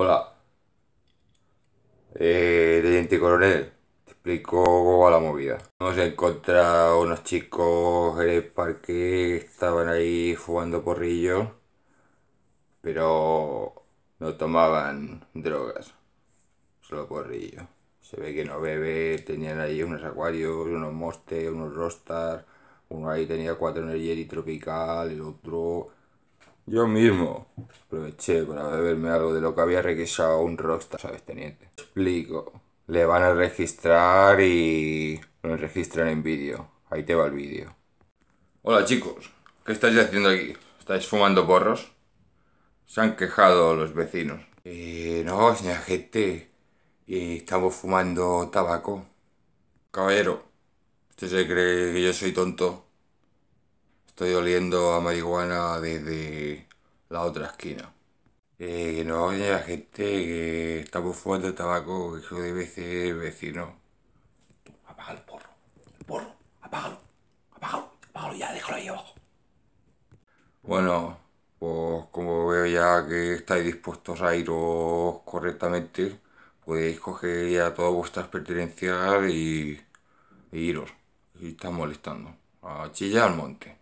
Hola. Eh, teniente coronel, te explico a la movida. Hemos encontrado unos chicos en el parque que estaban ahí fumando porrillo, pero no tomaban drogas, solo porrillo. Se ve que no bebe, tenían ahí unos acuarios, unos mostes, unos rostars, uno ahí tenía cuatro en el tropical, el otro yo mismo aproveché para beberme algo de lo que había requisado un rockstar, ¿sabes, teniente? Explico. Le van a registrar y lo registran en vídeo. Ahí te va el vídeo. Hola chicos, ¿qué estáis haciendo aquí? ¿Estáis fumando porros? Se han quejado los vecinos. Eh, no, señor gente, eh, estamos fumando tabaco. Caballero, ¿usted se cree que yo soy tonto? Estoy oliendo a marihuana desde la otra esquina. Eh, que no haya gente que está estamos fumando de tabaco, que eso debe ser vecino. apaga el porro, el porro, apágalo, apágalo, apágalo ya, déjalo ahí abajo. Bueno, pues como veo ya que estáis dispuestos a iros correctamente, podéis coger ya todas vuestras pertenencias y, e iros. Y está molestando. A chillar al monte.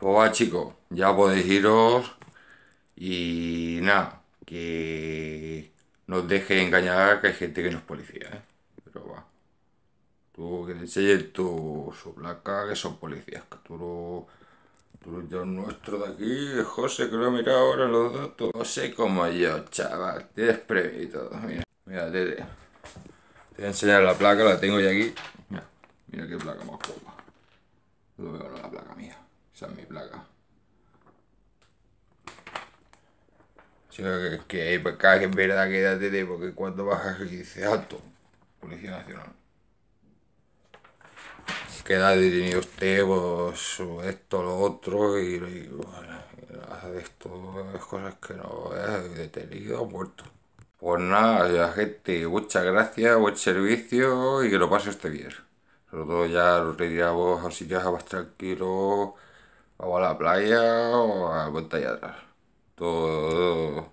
Pues va chicos, ya podéis iros y nada, que nos deje engañar que hay gente que no es policía, ¿eh? Pero va. Tú que te enseñes tu, su placa que son policías, que tú lo Tú nuestro de aquí, José, que lo he ahora los datos. no sé como yo, chaval, te previo y todo. Mira, mira, te, te, voy a enseñar la placa, la tengo ya aquí. Mira, mira qué placa más guapa. Lo esa mi placa. que, es verdad que de porque cuando bajas aquí dice alto. Policía Nacional. Queda detenido usted pues, esto, lo otro y, bueno, esto es cosas que no es detenido, muerto. Pues nada, la gente, muchas gracias, buen servicio y que lo pase este bien. Sobre todo ya los vos, a ya más tranquilo ¿Vamos a la playa o a la pantalla atrás. Todo,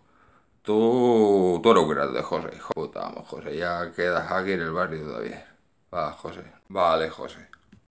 tú, todo lo José. puta, vamos, José, ya quedas aquí en el barrio todavía. Va, José. Vale, José.